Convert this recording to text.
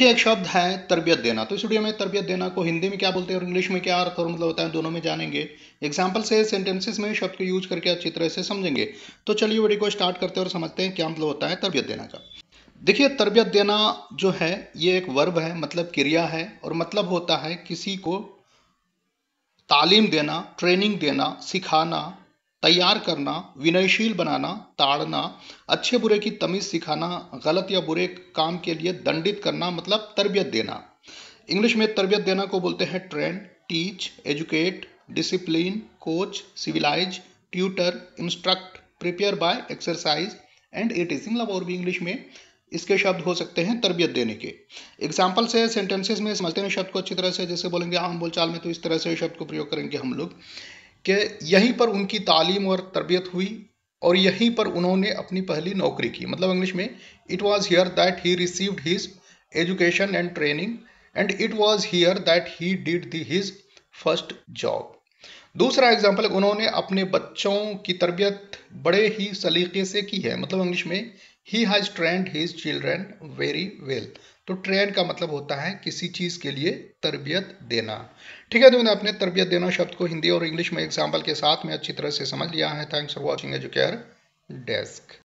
देखिए एक शब्द है तरबियत देना तो इस वीडियो में तरबियत देना को हिंदी में क्या बोलते हैं और इंग्लिश में क्या अर्थ और मतलब होता है दोनों में जानेंगे एग्जाम्पल से सेंटेंसेस में शब्द को यूज करके अच्छी तरह से समझेंगे तो चलिए वीडियो को स्टार्ट करते हैं और समझते हैं क्या मतलब होता है तरबियत देना का देखिए तरबियत देना जो है ये एक वर्ब है मतलब क्रिया है और मतलब होता है किसी को तालीम देना ट्रेनिंग देना सिखाना तैयार करना विनयशील बनाना ताड़ना अच्छे बुरे की तमीज सिखाना गलत या बुरे काम के लिए दंडित करना मतलब तरबियत देना इंग्लिश में तरबियत देना को बोलते हैं train teach educate discipline coach civilise tutor instruct prepare by exercise and it is मतलब और भी इंग्लिश में इसके शब्द हो सकते हैं तरबियत देने के एग्जाम्पल से सेंटेंसेज में समझते हैं शब्द को अच्छी तरह से जैसे बोलेंगे आम बोलचाल में तो इस तरह से शब्द को प्रयोग करेंगे हम लोग कि यहीं पर उनकी तालीम और तरबियत हुई और यहीं पर उन्होंने अपनी पहली नौकरी की मतलब इंग्लिश में it was here that he received his education and training and it was here that he did the his first job दूसरा एग्जाम्पल उन्होंने अपने बच्चों की तरबियत बड़े ही सलीके से की है मतलब इंग्लिश में he has trained his children very well तो ट्रेन का मतलब होता है किसी चीज़ के लिए तरबियत देना ठीक है तो मैंने अपने तरबियत देना शब्द को हिंदी और इंग्लिश में एग्जाम्पल के साथ में अच्छी तरह से समझ लिया है thanks for watching Educare desk